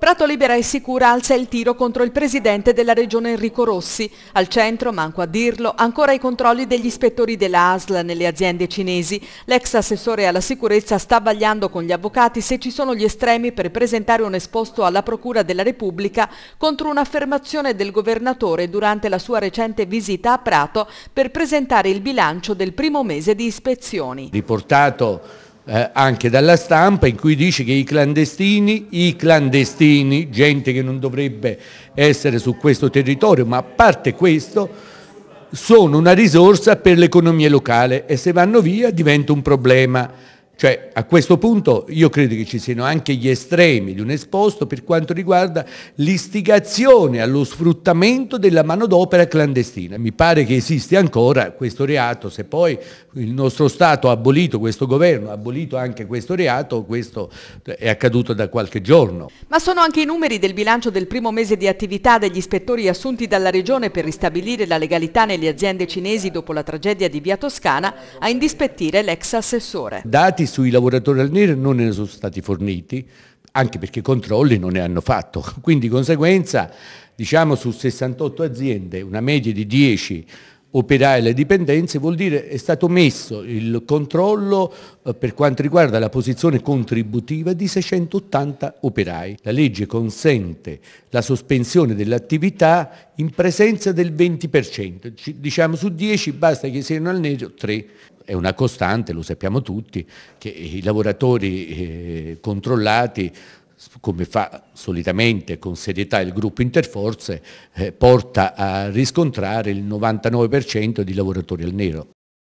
Prato Libera e Sicura alza il tiro contro il presidente della regione Enrico Rossi. Al centro, manco a dirlo, ancora i controlli degli ispettori della ASL nelle aziende cinesi. L'ex assessore alla sicurezza sta vagliando con gli avvocati se ci sono gli estremi per presentare un esposto alla Procura della Repubblica contro un'affermazione del governatore durante la sua recente visita a Prato per presentare il bilancio del primo mese di ispezioni. Riportato eh, anche dalla stampa in cui dice che i clandestini, i clandestini, gente che non dovrebbe essere su questo territorio, ma a parte questo, sono una risorsa per l'economia locale e se vanno via diventa un problema cioè a questo punto io credo che ci siano anche gli estremi di un esposto per quanto riguarda l'istigazione allo sfruttamento della manodopera clandestina. Mi pare che esiste ancora questo reato, se poi il nostro Stato ha abolito questo governo, ha abolito anche questo reato, questo è accaduto da qualche giorno. Ma sono anche i numeri del bilancio del primo mese di attività degli ispettori assunti dalla Regione per ristabilire la legalità nelle aziende cinesi dopo la tragedia di Via Toscana a indispettire l'ex assessore. Dati sui lavoratori al nero non ne sono stati forniti, anche perché i controlli non ne hanno fatto. Quindi di conseguenza, diciamo su 68 aziende, una media di 10 operai le dipendenze vuol dire è stato messo il controllo eh, per quanto riguarda la posizione contributiva di 680 operai. La legge consente la sospensione dell'attività in presenza del 20%, diciamo su 10 basta che siano al nero 3. È una costante, lo sappiamo tutti, che i lavoratori eh, controllati come fa solitamente con serietà il gruppo Interforze, eh, porta a riscontrare il 99% di lavoratori al nero.